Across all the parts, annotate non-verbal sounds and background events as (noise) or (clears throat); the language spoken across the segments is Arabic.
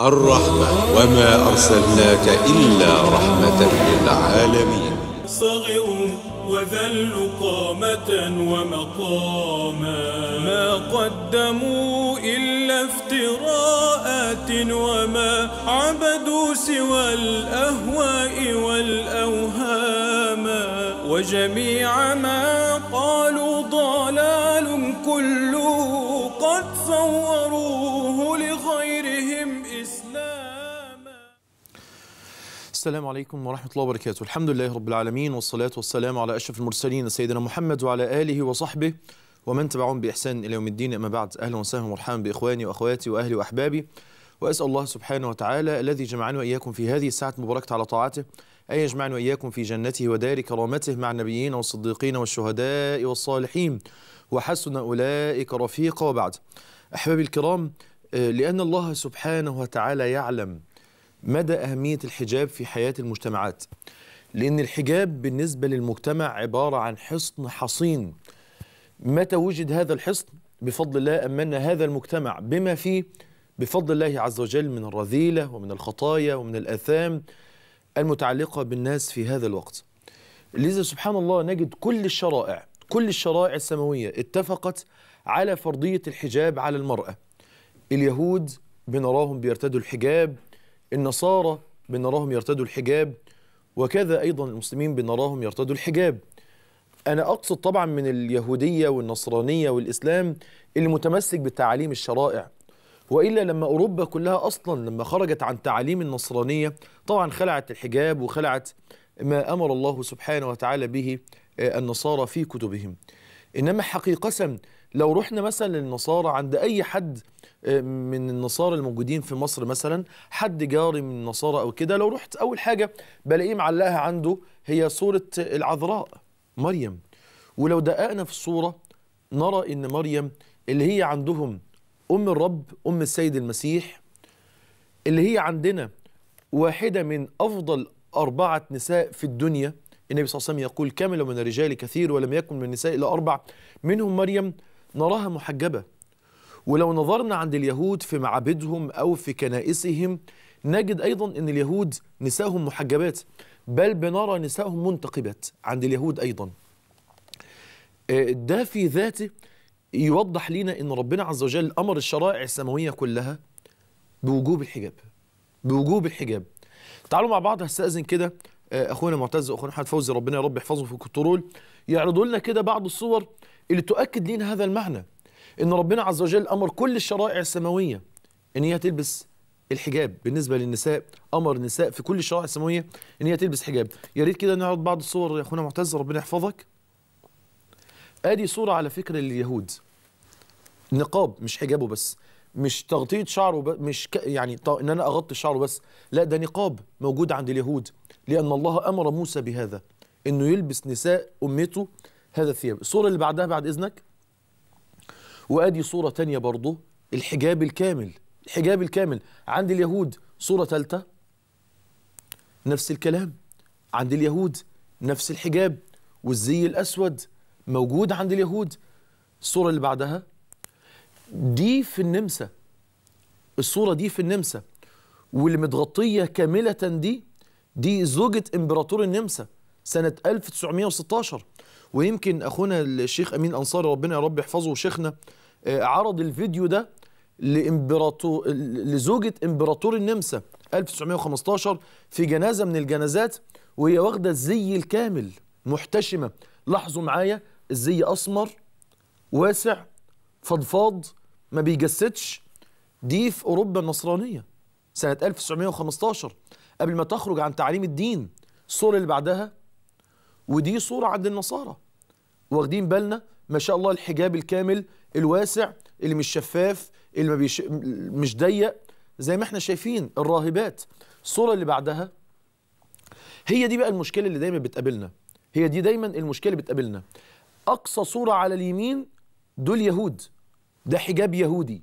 الرحمة وما أرسلناك إلا رحمة للعالمين صغر وذل قامة ومقاما ما قدموا إلا افتراءات وما عبدوا سوى الأهواء والأوهام وجميع ما السلام عليكم ورحمة الله وبركاته الحمد لله رب العالمين والصلاة والسلام على أشرف المرسلين سيدنا محمد وعلى آله وصحبه ومن تبعهم بإحسان إلى يوم الدين أما بعد أهلا وسهلا ومرحبا بإخواني وأخواتي وأهلي وأحبابي وأسأل الله سبحانه وتعالى الذي جمعنا وإياكم في هذه الساعة المباركة على طاعته أن يجمعنا وإياكم في جنته ودار كرامته مع النبيين والصديقين والشهداء والصالحين وحسن أولئك رفيقا وبعد أحبابي الكرام آه، لأن الله سبحانه وتعالى يعلم مدى أهمية الحجاب في حياة المجتمعات لأن الحجاب بالنسبة للمجتمع عبارة عن حصن حصين متى وجد هذا الحصن بفضل الله أمنا هذا المجتمع بما فيه بفضل الله عز وجل من الرذيلة ومن الخطايا ومن الآثام المتعلقة بالناس في هذا الوقت لذا سبحان الله نجد كل الشرائع كل الشرائع السماوية اتفقت على فرضية الحجاب على المرأة اليهود بنراهم بيرتدوا الحجاب النصارى بنراهم يرتدوا الحجاب وكذا أيضا المسلمين بنراهم يرتدوا الحجاب أنا أقصد طبعا من اليهودية والنصرانية والإسلام اللي متمسك بتعاليم الشرائع وإلا لما أوروبا كلها أصلا لما خرجت عن تعاليم النصرانية طبعا خلعت الحجاب وخلعت ما أمر الله سبحانه وتعالى به آه، النصارى في كتبهم إنما حقيقة لو رحنا مثلا للنصارى عند اي حد آه، من النصارى الموجودين في مصر مثلا حد جاري من النصارى او كده لو رحت اول حاجه بلاقيه معلقها عنده هي صوره العذراء مريم ولو دققنا في الصوره نرى ان مريم اللي هي عندهم ام الرب ام السيد المسيح اللي هي عندنا واحده من افضل اربعه نساء في الدنيا النبي صلى الله عليه وسلم يقول كمل من الرجال كثير ولم يكن من النساء الا اربع منهم مريم نراها محجبة ولو نظرنا عند اليهود في معابدهم أو في كنائسهم نجد أيضا أن اليهود نساهم محجبات بل بنرى نساهم منتقبات عند اليهود أيضا آه، ده في ذاته يوضح لنا أن ربنا عز وجل أمر الشرائع السماوية كلها بوجوب الحجاب بوجوب الحجاب تعالوا مع بعض هستأذن كده آه، اخونا معتز واخونا احمد فوزي ربنا يا رب يحفظه في الكنترول يعرضوا لنا كده بعض الصور اللي تؤكد لنا هذا المعنى ان ربنا عز وجل امر كل الشرائع السماويه ان هي تلبس الحجاب بالنسبه للنساء امر النساء في كل الشرائع السماويه ان هي تلبس حجاب يا ريت كده نعرض بعض الصور يا اخونا معتز ربنا يحفظك ادي صوره على فكره لليهود نقاب مش حجابه بس مش تغطيه شعره ب... مش ك... يعني ط... ان انا اغطي شعره بس لا ده نقاب موجود عند اليهود لان الله امر موسى بهذا انه يلبس نساء امته هذا الثياب الصورة اللي بعدها بعد إذنك وأدي صورة تانية برضه الحجاب الكامل الحجاب الكامل عند اليهود صورة ثالثة نفس الكلام عند اليهود نفس الحجاب والزي الأسود موجود عند اليهود الصورة اللي بعدها دي في النمسا الصورة دي في النمسا واللي متغطية كاملة دي دي زوجة إمبراطور النمسا سنة 1916 ويمكن اخونا الشيخ امين انصاري ربنا يا رب يحفظه شيخنا آه، عرض الفيديو ده لامبراطور لزوجه امبراطور النمسا 1915 في جنازه من الجنازات وهي واخده الزي الكامل محتشمه لاحظوا معايا الزي اسمر واسع فضفاض ما بيجسدش دي في اوروبا النصرانيه سنه 1915 قبل ما تخرج عن تعليم الدين الصوره اللي بعدها ودي صورة عند النصارى واخدين بالنا ما شاء الله الحجاب الكامل الواسع اللي مش شفاف اللي ما بيش... مش ضيق زي ما احنا شايفين الراهبات الصورة اللي بعدها هي دي بقى المشكلة اللي دايما بتقابلنا هي دي دايما المشكلة اللي بتقابلنا أقصى صورة على اليمين دول يهود ده حجاب يهودي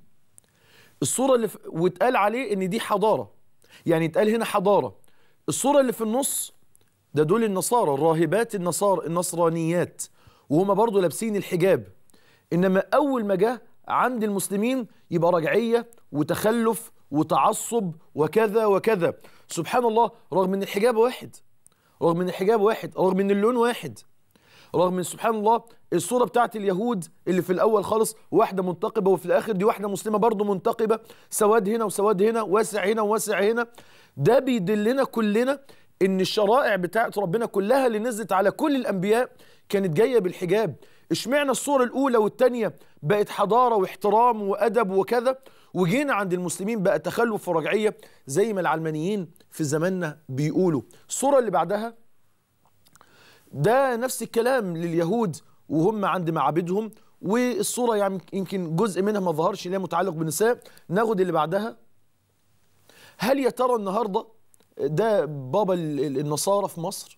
الصورة اللي ف... واتقال عليه إن دي حضارة يعني اتقال هنا حضارة الصورة اللي في النص ده دول النصارى الراهبات النصارى النصرانيات وهما برضه لابسين الحجاب انما اول ما جه عند المسلمين يبقى رجعيه وتخلف وتعصب وكذا وكذا سبحان الله رغم ان الحجاب واحد رغم ان الحجاب واحد رغم ان اللون واحد رغم ان سبحان الله الصوره بتاعت اليهود اللي في الاول خالص واحده منتقبه وفي الاخر دي واحده مسلمه برضه منتقبه سواد هنا وسواد هنا واسع هنا وواسع هنا ده بيدلنا كلنا ان الشرائع بتاعت ربنا كلها اللي نزلت على كل الانبياء كانت جايه بالحجاب اشمعنى الصوره الاولى والثانيه بقت حضاره واحترام وادب وكذا وجينا عند المسلمين بقى تخلف ورجعيه زي ما العلمانيين في زماننا بيقولوا الصوره اللي بعدها ده نفس الكلام لليهود وهم عند معابدهم والصوره يعني يمكن جزء منها ما ظهرش لا متعلق بالنساء ناخد اللي بعدها هل يا ترى النهارده ده بابا النصارى في مصر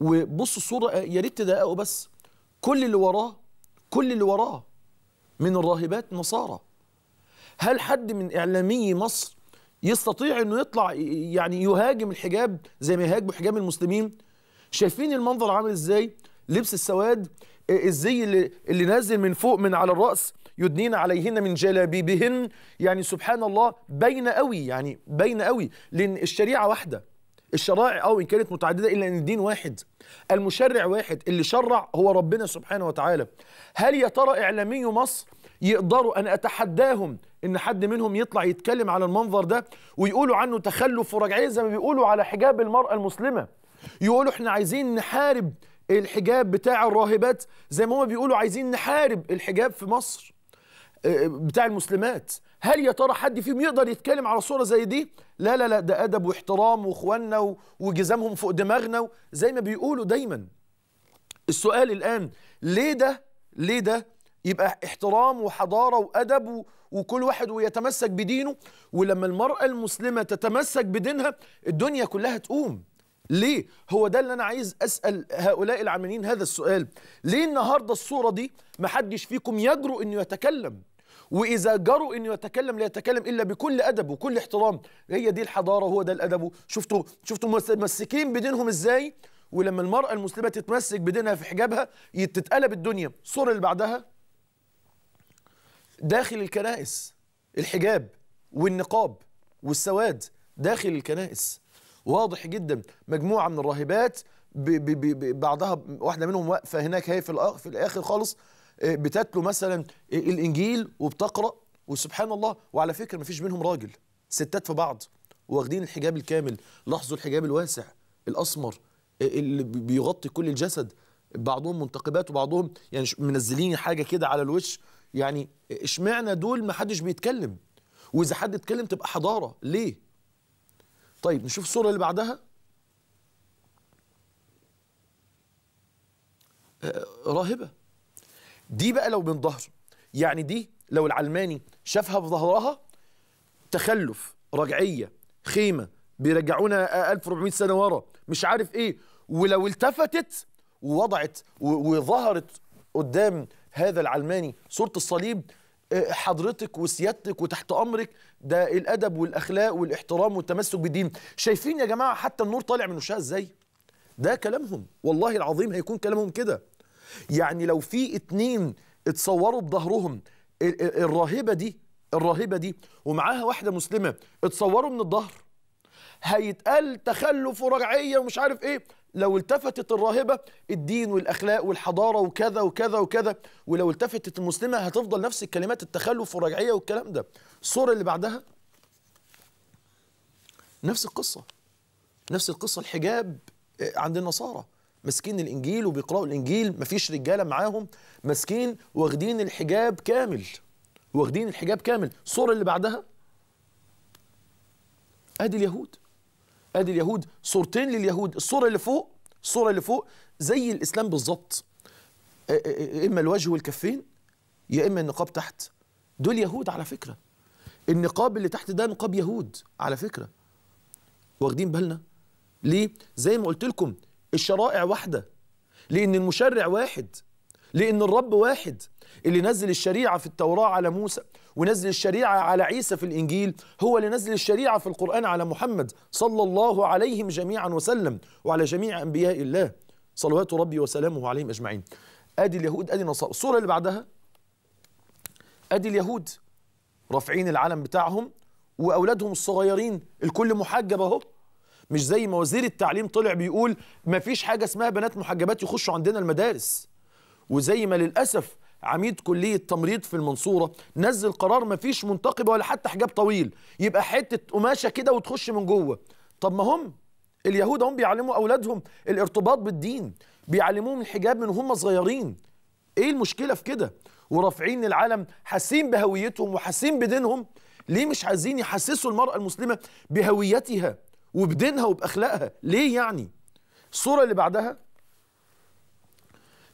وبصوا الصوره يا ريت تدققوا بس كل اللي وراه كل اللي وراه من الراهبات نصارى هل حد من اعلامي مصر يستطيع انه يطلع يعني يهاجم الحجاب زي ما يهاجموا حجاب المسلمين شايفين المنظر عامل ازاي لبس السواد الزي اللي, اللي نازل من فوق من على الراس يدنين عليهن من جلابيبهن يعني سبحان الله بين قوي يعني بين قوي لأن الشريعة واحدة الشرائع اه ان كانت متعدده الا ان الدين واحد المشرع واحد اللي شرع هو ربنا سبحانه وتعالى هل يا ترى اعلامي مصر يقدروا انا اتحداهم ان حد منهم يطلع يتكلم على المنظر ده ويقولوا عنه تخلف ورجعيه زي ما بيقولوا على حجاب المراه المسلمه يقولوا احنا عايزين نحارب الحجاب بتاع الراهبات زي ما هما بيقولوا عايزين نحارب الحجاب في مصر بتاع المسلمات هل يا ترى حد فيهم يقدر يتكلم على صوره زي دي لا لا لا ده ادب واحترام واخواننا وجزامهم فوق دماغنا زي ما بيقولوا دايما السؤال الان ليه ده ليه ده يبقى احترام وحضاره وادب وكل واحد ويتمسك بدينه ولما المراه المسلمه تتمسك بدينها الدنيا كلها تقوم ليه هو ده اللي انا عايز اسال هؤلاء العاملين هذا السؤال ليه النهارده الصوره دي محدش فيكم يجرؤ انه يتكلم واذا جروا انه يتكلم لا يتكلم الا بكل ادب وكل احترام هي دي الحضاره وهو ده الادب شفتوا شفتوا متمسكين بدينهم ازاي ولما المراه المسلمه تتمسك بدينها في حجابها تتقلب الدنيا الصوره اللي بعدها داخل الكنائس الحجاب والنقاب والسواد داخل الكنائس واضح جدا مجموعه من الراهبات بعضها واحده منهم واقفه هناك هي في الاخر خالص آه، بتتلو مثلا الانجيل وبتقرا وسبحان الله وعلى فكره ما فيش منهم راجل ستات في بعض واخدين الحجاب الكامل لاحظوا الحجاب الواسع الاسمر آه، اللي بيغطي كل الجسد بعضهم منتقبات وبعضهم يعني منزلين حاجه كده على الوش يعني اشمعنى دول ما حدش بيتكلم واذا حد اتكلم تبقى حضاره ليه طيب نشوف الصوره اللي بعدها آه، راهبه دي بقى لو من ظهر يعني دي لو العلماني شافها في ظهرها تخلف رجعيه خيمه بيرجعونا 1400 سنه ورا مش عارف ايه ولو التفتت ووضعت وظهرت قدام هذا العلماني صوره الصليب حضرتك وسيادتك وتحت امرك ده الادب والاخلاق والاحترام والتمسك بالدين شايفين يا جماعه حتى النور طالع من وشها ازاي ده كلامهم والله العظيم هيكون كلامهم كده يعني لو في اتنين اتصوروا بظهرهم الراهبة دي الراهبة دي ومعاها واحدة مسلمة اتصوروا من الظهر هيتقال تخلف ورجعية ومش عارف ايه لو التفتت الراهبة الدين والأخلاق والحضارة وكذا وكذا وكذا ولو التفتت المسلمة هتفضل نفس الكلمات التخلف والرجعية والكلام ده الصورة اللي بعدها نفس القصة نفس القصة الحجاب عند النصارى ماسكين الانجيل وبيقراوا الانجيل مفيش رجاله معاهم ماسكين واخدين الحجاب كامل واخدين الحجاب كامل الصوره اللي بعدها ادي اليهود ادي اليهود صورتين لليهود الصوره اللي فوق الصوره اللي فوق زي الاسلام بالظبط آه، آه، آه، اما الوجه والكفين يا اما النقاب تحت دول يهود على فكره النقاب اللي تحت ده نقاب يهود على فكره واخدين بالنا ليه زي ما قلت لكم الشرائع واحدة لأن المشرع واحد لأن الرب واحد اللي نزل الشريعة في التوراة على موسى ونزل الشريعة على عيسى في الإنجيل هو اللي نزل الشريعة في القرآن على محمد صلى الله عليهم جميعا وسلم وعلى جميع أنبياء الله صلوات ربي وسلامه عليهم أجمعين أدي اليهود أدي النصارى الصورة اللي بعدها أدي اليهود رافعين العلم بتاعهم وأولادهم الصغيرين الكل محجب أهو مش زي ما وزير التعليم طلع بيقول ما فيش حاجه اسمها بنات محجبات يخشوا عندنا المدارس وزي ما للاسف عميد كليه تمريض في المنصوره نزل قرار ما فيش منتقبه ولا حتى حجاب طويل يبقى حته قماشه كده وتخش من جوه طب ما هم اليهود هم بيعلموا اولادهم الارتباط بالدين بيعلموهم الحجاب من هم صغيرين ايه المشكله في كده ورافعين العلم حاسين بهويتهم وحاسين بدينهم ليه مش عايزين يحسسوا المرأة المسلمة بهويتها وبدينها وبأخلاقها ليه يعني الصورة اللي بعدها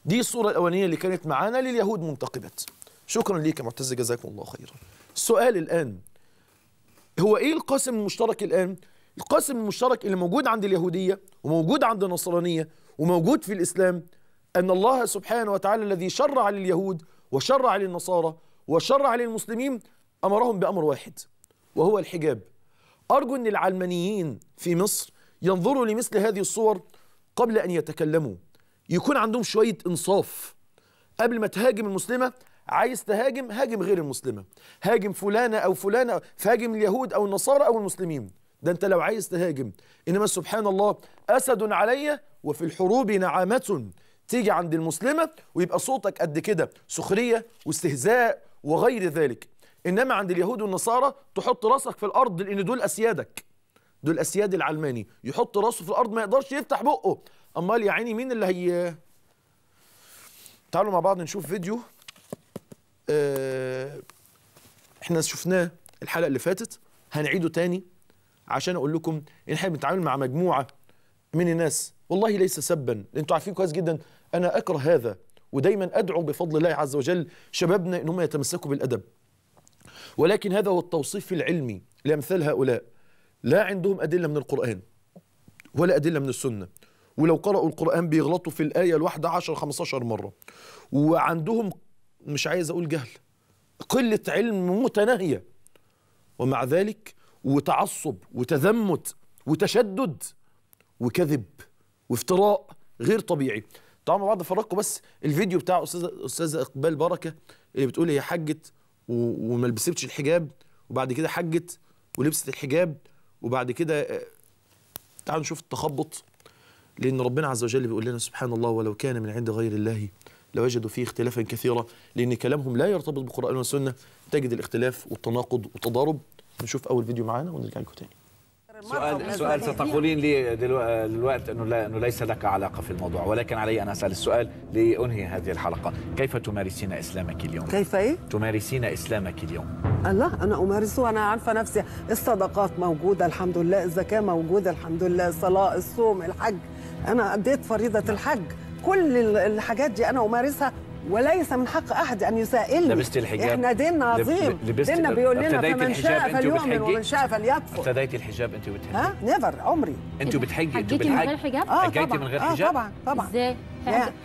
دي الصورة الأولانية اللي كانت معانا لليهود منتقبت شكرا ليك يا معتز جزاكم الله خيرا السؤال الآن هو إيه القاسم المشترك الآن القاسم المشترك اللي موجود عند اليهودية وموجود عند النصرانية وموجود في الإسلام أن الله سبحانه وتعالى الذي شرع لليهود وشرع للنصارى وشرع للمسلمين أمرهم بأمر واحد وهو الحجاب أرجو أن العلمانيين في مصر ينظروا لمثل هذه الصور قبل أن يتكلموا يكون عندهم شوية إنصاف قبل ما تهاجم المسلمة عايز تهاجم هاجم غير المسلمة هاجم فلانة أو فلانة فهاجم اليهود أو النصارى أو المسلمين ده أنت لو عايز تهاجم إنما سبحان الله أسد علي وفي الحروب نعامة تيجي عند المسلمة ويبقى صوتك قد كده سخرية واستهزاء وغير ذلك انما عند اليهود والنصارى تحط راسك في الارض لان دول اسيادك دول اسياد العلماني يحط راسه في الارض ما يقدرش يفتح بقه امال يا عيني مين اللي هي تعالوا مع بعض نشوف فيديو اه احنا شفناه الحلقه اللي فاتت هنعيده تاني عشان اقول لكم ان احنا بنتعامل مع مجموعه من الناس والله ليس سبا انتوا عارفين كويس جدا انا اكره هذا ودايما ادعو بفضل الله عز وجل شبابنا ان هم يتمسكوا بالادب ولكن هذا هو التوصيف العلمي لأمثال هؤلاء لا عندهم أدلة من القرآن ولا أدلة من السنة ولو قرأوا القرآن بيغلطوا في الآية الواحدة عشر 15 مرة وعندهم مش عايز أقول جهل قلة علم متناهية ومع ذلك وتعصب وتذمت وتشدد وكذب وافتراء غير طبيعي طبعا بعض فرقوا بس الفيديو بتاع أستاذة أستاذة إقبال بركة اللي بتقول هي حجة وما لبستش الحجاب وبعد كده حجت ولبست الحجاب وبعد كده آه، تعالوا نشوف التخبط لأن ربنا عز وجل بيقول لنا سبحان الله ولو كان من عند غير الله لوجدوا فيه اختلافا كثيرا لأن كلامهم لا يرتبط بالقرآن والسنة تجد الاختلاف والتناقض والتضارب نشوف أول فيديو معانا ونرجع لكم تاني سؤال سؤال ستقولين لي دلوقتي انه لا انه ليس لك علاقه في الموضوع ولكن علي ان اسال السؤال لانهي هذه الحلقه كيف تمارسين اسلامك اليوم كيف ايه تمارسين اسلامك اليوم الله انا امارسه انا عارفه نفسي الصدقات موجوده الحمد لله الزكاه موجوده الحمد لله الصلاه الصوم الحج انا اديت فريضه الحج كل الحاجات دي انا امارسها وليس من حق احد ان يسائلني لبست الحجاب احنا ديننا عظيم ديننا بيقول لنا فمن شاء فليؤمن ومن شاء فليكفر ابتديتي الحجاب انت وبتحجي ها نيفر عمري انت وبتحجي انت بتحجي اه حجيتي من غير حجاب؟ اه, آه، طبعا طبعا ازاي؟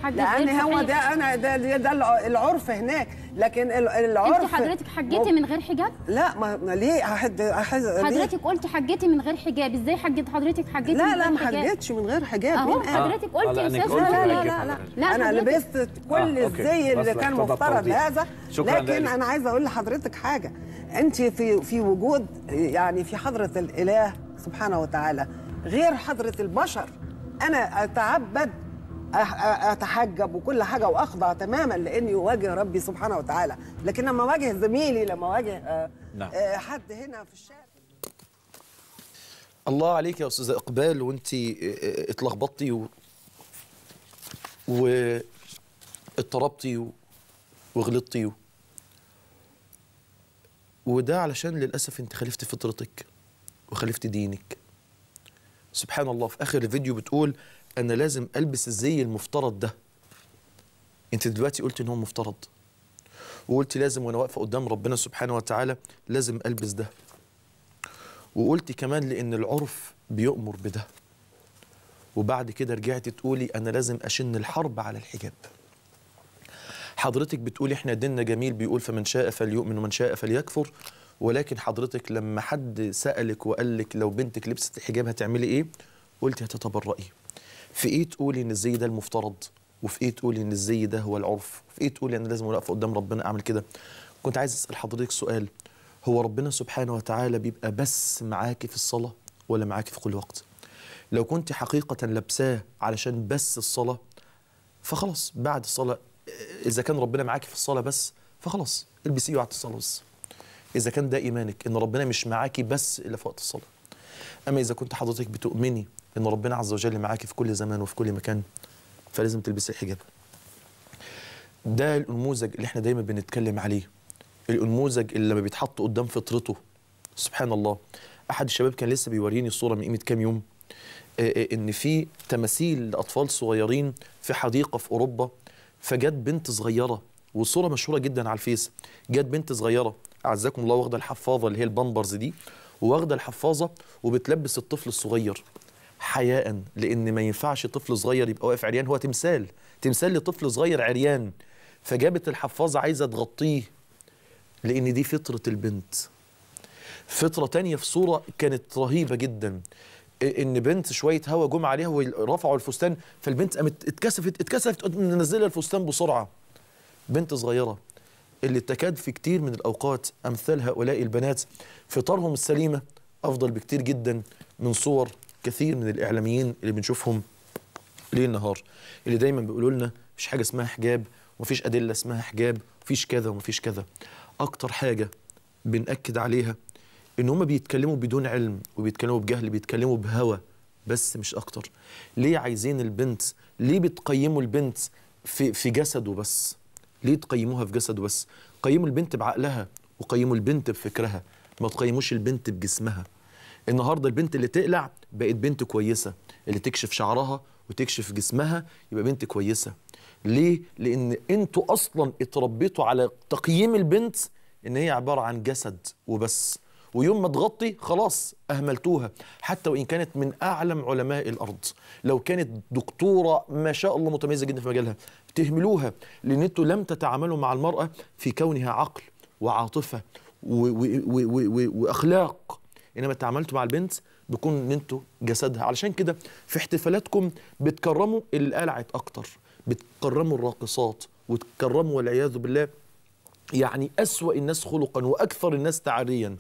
لان هو ده انا ده ده العرف هناك لكن العرف انت حضرتك حجتي من غير حجاب؟ لا ما ليه أحد أحد حضرتك قلتي حجتي من غير حجاب ازاي حجت حضرتك حجتي لا لا ما حجتش من غير حجاب اهو حضرتك قلتي لا لا لا لا لا انا لبست كل آه، الزي اللي كان مفترض هذا لكن انا عايزه اقول لحضرتك حاجه انت في في وجود يعني في حضره الاله سبحانه وتعالى غير حضره البشر انا اتعبد اتحجب وكل حاجه واخضع تماما لاني اواجه ربي سبحانه وتعالى لكن لما اواجه زميلي لما اواجه آه، نعم. آه، حد هنا في الشارع الله عليك يا استاذه اقبال وانت آه، اتلخبطتي و... واضطربتي و... وغلطتي و... وده علشان للاسف انت خالفت فطرتك وخالفت دينك سبحان الله في اخر الفيديو بتقول انا لازم البس الزي المفترض ده انت دلوقتي قلت ان هو مفترض وقلت لازم وانا واقفه قدام ربنا سبحانه وتعالى لازم البس ده وقلت كمان لان العرف بيؤمر بده وبعد كده رجعت تقولي انا لازم اشن الحرب على الحجاب حضرتك بتقولي احنا ديننا جميل بيقول فمن شاء فليؤمن ومن شاء فليكفر ولكن حضرتك لما حد سالك وقال لك لو بنتك لبست الحجاب هتعملي ايه قلتي هتتبرئي في ايه تقولي ان الزي ده المفترض وفي ايه تقولي ان الزي ده هو العرف وفي ايه تقولي انا لازم اوقف قدام ربنا اعمل كده كنت عايز اسال حضرتك سؤال هو ربنا سبحانه وتعالى بيبقى بس معاكي في الصلاه ولا معاكي في كل وقت لو كنت حقيقه لابساه علشان بس الصلاه فخلاص بعد الصلاه اذا كان ربنا معاكي في الصلاه بس فخلاص البسيه وقت الصلاه بس اذا كان ده ايمانك ان ربنا مش معاكي بس الا في وقت الصلاه أما إذا كنت حضرتك بتؤمني إن ربنا عز وجل معاك في كل زمان وفي كل مكان فلازم تلبسي الحجاب ده النموذج اللي احنا دايما بنتكلم عليه النموذج اللي لما بيتحط قدام فطرته سبحان الله احد الشباب كان لسه بيوريني الصوره من قيمه كام يوم ان في تماثيل لاطفال صغيرين في حديقه في اوروبا فجت بنت صغيره وصوره مشهوره جدا على الفيس جت بنت صغيره اعزكم الله واخده الحفاضه اللي هي البامبرز دي وواخده الحفاظه وبتلبس الطفل الصغير حياء لان ما ينفعش طفل صغير يبقى واقف عريان هو تمثال تمثال لطفل صغير عريان فجابت الحفاظه عايزه تغطيه لان دي فطره البنت فطره تانية في صوره كانت رهيبه جدا ان بنت شويه هوا جم عليها ورفعوا الفستان فالبنت قامت اتكسفت اتكسفت منزله الفستان بسرعه بنت صغيره اللي تكاد في كتير من الأوقات أمثال هؤلاء البنات فطارهم السليمة أفضل بكتير جدا من صور كثير من الإعلاميين اللي بنشوفهم ليل نهار اللي دايما بيقولوا لنا مفيش حاجة اسمها حجاب ومفيش أدلة اسمها حجاب ومفيش كذا ومفيش كذا أكتر حاجة بنأكد عليها إن هما بيتكلموا بدون علم وبيتكلموا بجهل بيتكلموا بهوى بس مش أكتر ليه عايزين البنت ليه بتقيموا البنت في, في جسده بس ليه تقيموها في جسد بس قيموا البنت بعقلها وقيموا البنت بفكرها ما تقيموش البنت بجسمها النهارده البنت اللي تقلع بقت بنت كويسه اللي تكشف شعرها وتكشف جسمها يبقى بنت كويسه ليه لان انتوا اصلا اتربيتوا على تقييم البنت ان هي عباره عن جسد وبس ويوم ما تغطي خلاص اهملتوها حتى وان كانت من اعلم علماء الارض لو كانت دكتوره ما شاء الله متميزه جدا في مجالها تهملوها لان انتوا لم تتعاملوا مع المراه في كونها عقل وعاطفه و و و و واخلاق انما تعاملتوا مع البنت بكون ان انتوا جسدها علشان كده في احتفالاتكم بتكرموا اللي قلعت اكتر بتكرموا الراقصات وتكرموا والعياذ بالله يعني أسوأ الناس خلقا وأكثر الناس تعريا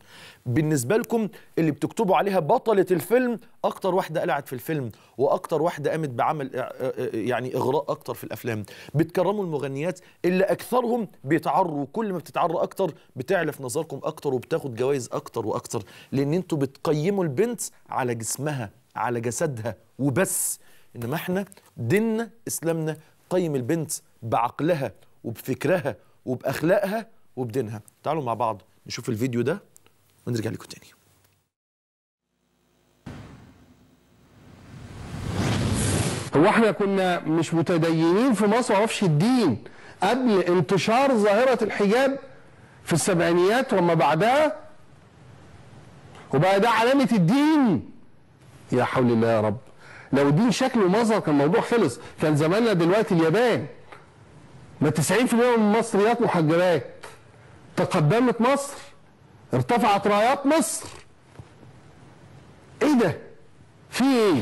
بالنسبة لكم اللي بتكتبوا عليها بطلة الفيلم أكتر واحدة قلعت في الفيلم وأكتر واحدة قامت بعمل آه، آه، آه، يعني إغراء أكتر في الأفلام بتكرموا المغنيات اللي أكثرهم بيتعروا كل ما بتتعرى أكتر بتعلف نظركم أكتر وبتاخد جوائز أكتر وأكتر لأن أنتوا بتقيموا البنت على جسمها على جسدها وبس إنما إحنا ديننا إسلامنا قيم البنت بعقلها وبفكرها وبأخلاقها وبدينها تعالوا مع بعض نشوف الفيديو ده ونرجع لكم تاني هو احنا كنا مش متدينين في مصر معرفش الدين قبل انتشار ظاهرة الحجاب في السبعينيات وما بعدها وبقى ده علامة الدين يا حول الله يا رب لو الدين شكله مظهر كان الموضوع خلص كان زماننا دلوقتي اليابان ما 90% من المصريات محجبات تقدمت مصر ارتفعت رايات مصر ايه ده في ايه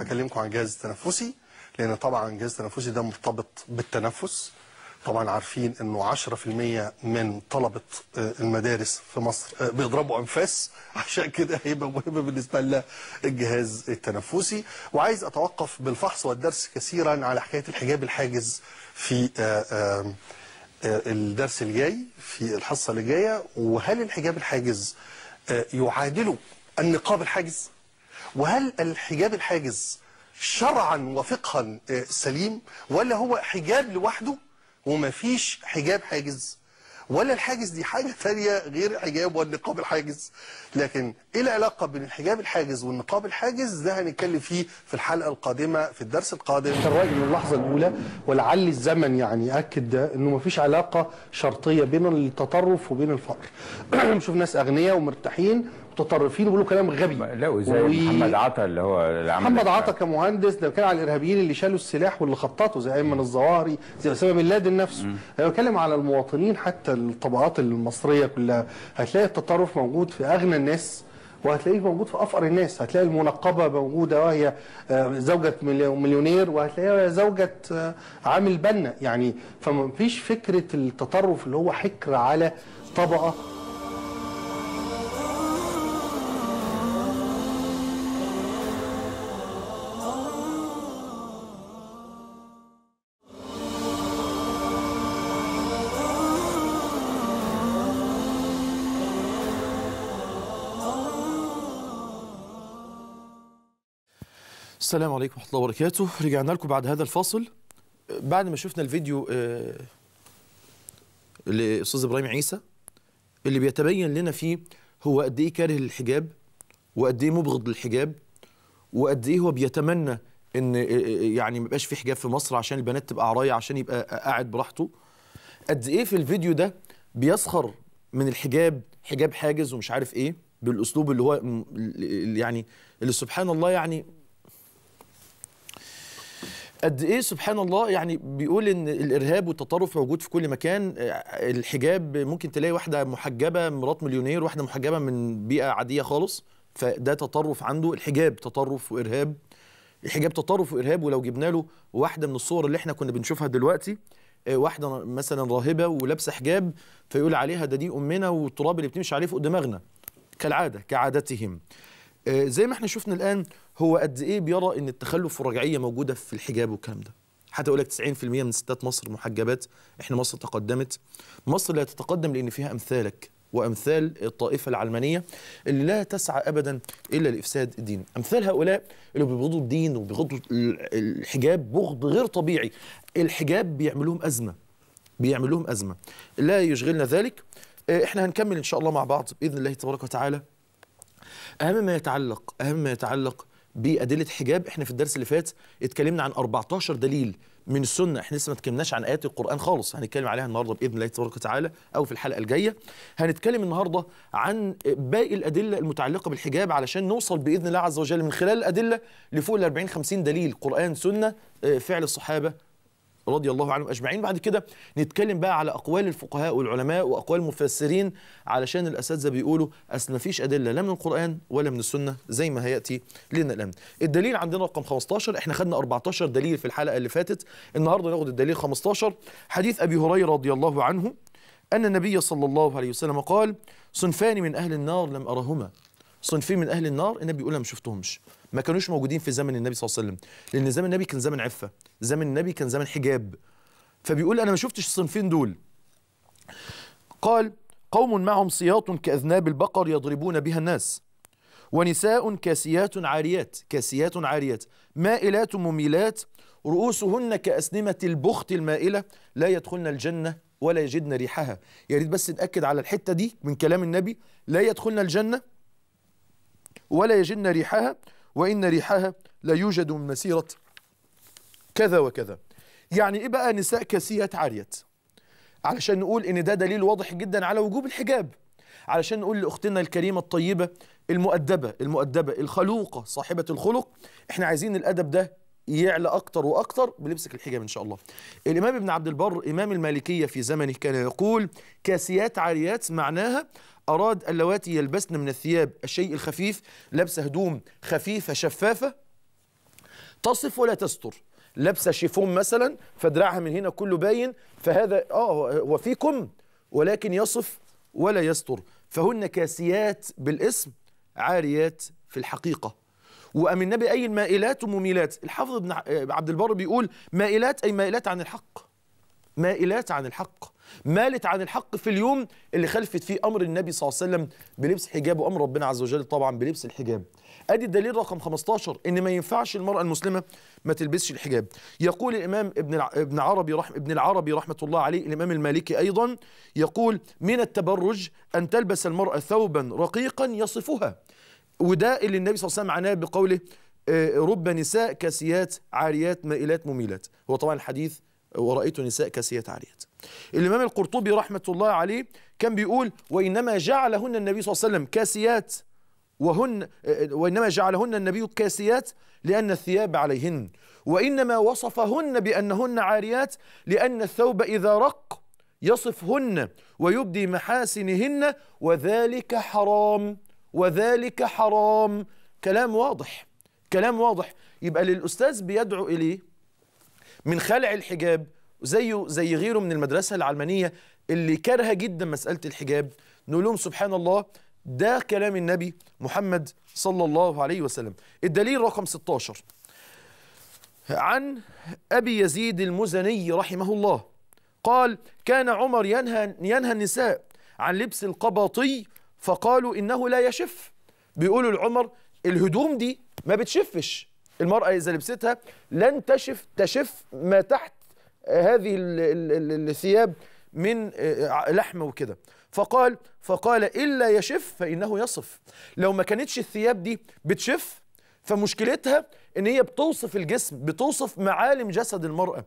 هكلمكم عن جهاز التنفسي لان طبعا الجهاز التنفسي ده مرتبط بالتنفس طبعا عارفين انه 10% من طلبه آه، المدارس في مصر آه، بيضربوا انفاس (laughs) عشان كده هيبقى مهم بالنسبه لنا الجهاز التنفسي وعايز اتوقف بالفحص والدرس كثيرا على حكايه الحجاب الحاجز في آه، الدرس الجاي في الحصه اللي جايه وهل الحجاب الحاجز يعادله النقاب الحاجز وهل الحجاب الحاجز شرعا وفقها سليم ولا هو حجاب لوحده ومفيش حجاب حاجز ولا الحاجز دي حاجة ثانية غير الحجاب والنقاب الحاجز لكن ايه العلاقة بين الحجاب الحاجز والنقاب الحاجز ده هنتكلم فيه في الحلقة القادمة في الدرس القادم الرأي من اللحظة الأولى ولعل الزمن يعني أكد ده إنه مفيش علاقة شرطية بين التطرف وبين الفقر (clears throat) شوف ناس أغنياء ومرتاحين متطرفين وبيقولوا كلام غبي لا وزي و... محمد عطا اللي هو اللي محمد عطا كمهندس ده كان على الارهابيين اللي شالوا السلاح واللي خططوا زي ايمن الظواهري زي اسامه بن لادن نفسه انا بتكلم على المواطنين حتى الطبقات المصريه كلها هتلاقي التطرف موجود في اغنى الناس وهتلاقيه موجود في افقر الناس هتلاقي المنقبه موجوده وهي آه، زوجة مليونير وهتلاقيها زوجة آه، عامل بنا يعني فما فيش فكرة التطرف اللي هو حكر على طبقة السلام عليكم ورحمه الله وبركاته رجعنا لكم بعد هذا الفاصل بعد ما شفنا الفيديو آه، لاستاذ ابراهيم عيسى اللي بيتبين لنا فيه هو قد ايه كاره للحجاب وقد ايه مبغض للحجاب وقد ايه هو بيتمنى ان آه، آه، يعني ما يبقاش في حجاب في مصر عشان البنات تبقى عرايه عشان يبقى قاعد براحته قد ايه في الفيديو ده بيسخر من الحجاب حجاب حاجز ومش عارف ايه بالاسلوب اللي هو يعني اللي سبحان الله يعني قد ايه سبحان الله يعني بيقول ان الارهاب والتطرف موجود في كل مكان آه، الحجاب ممكن تلاقي واحده محجبه مرات مليونير واحده محجبه من بيئه عاديه خالص فده تطرف عنده الحجاب تطرف وارهاب الحجاب تطرف وارهاب ولو جبنا له واحده من الصور اللي احنا كنا بنشوفها دلوقتي آه، واحده مثلا راهبه ولابسه حجاب فيقول عليها ده دي امنا والتراب اللي بتمشي عليه فوق دماغنا كالعاده كعادتهم آه، زي ما احنا شفنا الان هو قد ايه بيرى ان التخلف والرجعيه موجوده في الحجاب والكلام ده حتى اقول لك 90% من ستات مصر محجبات احنا مصر تقدمت مصر لا تتقدم لان فيها امثالك وامثال الطائفه العلمانيه اللي لا تسعى ابدا الا لافساد الدين امثال هؤلاء اللي بيبغضوا الدين وبيبغضوا الحجاب بغض غير طبيعي الحجاب بيعملهم ازمه بيعملهم ازمه لا يشغلنا ذلك آه، احنا هنكمل ان شاء الله مع بعض باذن الله تبارك وتعالى اهم ما يتعلق اهم ما يتعلق بادله حجاب احنا في الدرس اللي فات اتكلمنا عن 14 دليل من السنه احنا لسه ما اتكلمناش عن ايات القران خالص هنتكلم عليها النهارده باذن الله تبارك وتعالى او في الحلقه الجايه هنتكلم النهارده عن باقي الادله المتعلقه بالحجاب علشان نوصل باذن الله عز وجل من خلال الادله لفوق ال 40 50 دليل قران سنه آه، فعل الصحابه رضي الله عنهم أجمعين بعد كده نتكلم بقى على أقوال الفقهاء والعلماء وأقوال المفسرين علشان الأساتذة بيقولوا أصل ما فيش أدلة لا من القرآن ولا من السنة زي ما هيأتي لنا الآن الدليل عندنا رقم 15 احنا خدنا 14 دليل في الحلقة اللي فاتت النهاردة ناخد الدليل 15 حديث أبي هريرة رضي الله عنه أن النبي صلى الله عليه وسلم قال صنفان من أهل النار لم أرهما صنفين من اهل النار النبي يقول انا ما شفتهمش ما كانوش موجودين في زمن النبي صلى الله عليه وسلم لان زمن النبي كان زمن عفه زمن النبي كان زمن حجاب فبيقول انا ما شفتش الصنفين دول قال قوم معهم سياط كاذناب البقر يضربون بها الناس ونساء كاسيات عاريات كاسيات عاريات مائلات مميلات رؤوسهن كأسنمة البخت المائلة لا يدخلن الجنة ولا يجدن ريحها يا ريت بس نأكد على الحتة دي من كلام النبي لا يدخلن الجنة ولا يجدن ريحها وإن ريحها لا يوجد من مسيرة كذا وكذا يعني إيه بقى نساء كاسيات عارية علشان نقول إن ده دليل واضح جدا على وجوب الحجاب علشان نقول لأختنا الكريمة الطيبة المؤدبة المؤدبة الخلوقة صاحبة الخلق احنا عايزين الأدب ده يعلى أكتر وأكتر بلبسك الحجاب إن شاء الله الإمام ابن عبد البر إمام المالكية في زمنه كان يقول كاسيات عاريات معناها أراد اللواتي يلبسن من الثياب الشيء الخفيف لبس هدوم خفيفة شفافة تصف ولا تستر لابسة شيفون مثلا فدراعها من هنا كله باين فهذا آه وفيكم ولكن يصف ولا يستر فهن كاسيات بالاسم عاريات في الحقيقة النبي أي مائلات ومميلات الحافظ ابن آه، عبد البر بيقول مائلات أي مائلات عن الحق مائلات عن الحق مالت عن الحق في اليوم اللي خلفت فيه امر النبي صلى الله عليه وسلم بلبس حجاب وامر ربنا عز وجل طبعا بلبس الحجاب ادي الدليل رقم 15 ان ما ينفعش المراه المسلمه ما تلبسش الحجاب يقول الامام ابن ابن عربي رحم ابن العربي رحمه الله عليه الامام المالكي ايضا يقول من التبرج ان تلبس المراه ثوبا رقيقا يصفها وده اللي النبي صلى الله عليه وسلم عناه بقوله آه، رب نساء كاسيات عاريات مائلات مميلات هو طبعا الحديث ورأيت نساء كاسيات عاريات الإمام القرطبي رحمة الله عليه كان بيقول وإنما جعلهن النبي صلى الله عليه وسلم كاسيات وهن وإنما جعلهن النبي كاسيات لأن الثياب عليهن وإنما وصفهن بأنهن عاريات لأن الثوب إذا رق يصفهن ويبدي محاسنهن وذلك حرام وذلك حرام كلام واضح كلام واضح يبقى للأستاذ بيدعو إليه من خلع الحجاب زيه زي غيره من المدرسة العلمانية اللي كارهة جدا مسألة الحجاب نقول لهم سبحان الله ده كلام النبي محمد صلى الله عليه وسلم الدليل رقم 16 عن أبي يزيد المزني رحمه الله قال كان عمر ينهى, ينهى النساء عن لبس القباطي فقالوا إنه لا يشف بيقولوا لعمر الهدوم دي ما بتشفش المرأة إذا لبستها لن تشف تشف ما تحت هذه الثياب من آه، لحم وكده فقال فقال إلا يشف فإنه يصف لو ما كانتش الثياب دي بتشف فمشكلتها إن هي بتوصف الجسم بتوصف معالم جسد المرأة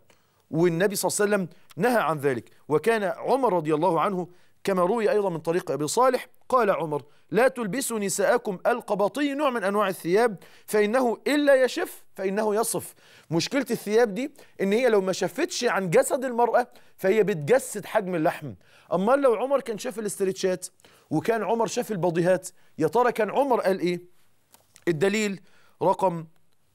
والنبي صلى الله عليه وسلم نهى عن ذلك وكان عمر رضي الله عنه كما روي أيضا من طريق أبي صالح قال عمر لا تلبسوا نساءكم القبطي نوع من أنواع الثياب فإنه إلا يشف فإنه يصف مشكلة الثياب دي إن هي لو ما شفتش عن جسد المرأة فهي بتجسد حجم اللحم أما لو عمر كان شاف الاسترتشات وكان عمر شاف البضيهات يا ترى كان عمر قال إيه الدليل رقم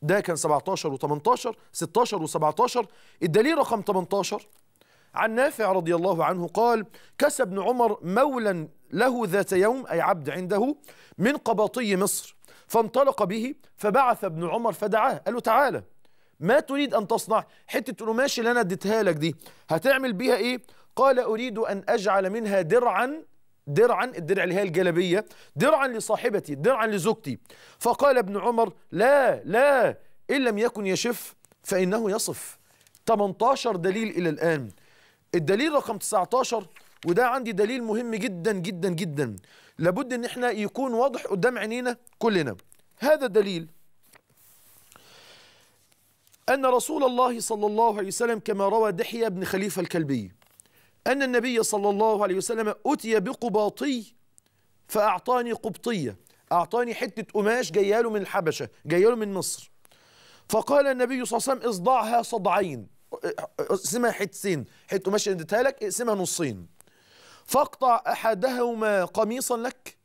ده كان 17 و18 16 و17 الدليل رقم 18 عن نافع رضي الله عنه قال كسى ابن عمر مولا له ذات يوم أي عبد عنده من قباطي مصر فانطلق به فبعث ابن عمر فدعاه قال له تعالى ما تريد أن تصنع حتة قماش اللي أنا اديتها لك دي هتعمل بيها إيه قال أريد أن أجعل منها درعا درعا الدرع اللي هي الجلبية درعا لصاحبتي درعا لزوجتي فقال ابن عمر لا لا إن لم يكن يشف فإنه يصف 18 دليل إلى الآن الدليل رقم 19 وده عندي دليل مهم جدا جدا جدا لابد ان احنا يكون واضح قدام عينينا كلنا هذا دليل أن رسول الله صلى الله عليه وسلم كما روى دحية بن خليفة الكلبي أن النبي صلى الله عليه وسلم أتي بقباطي فأعطاني قبطية أعطاني حتة قماش جياله من الحبشة جياله من مصر فقال النبي صلى الله عليه وسلم اصدعها صدعين اقسمها حتتين حته ماشيه اديتها لك اقسمها نصين فاقطع احدهما قميصا لك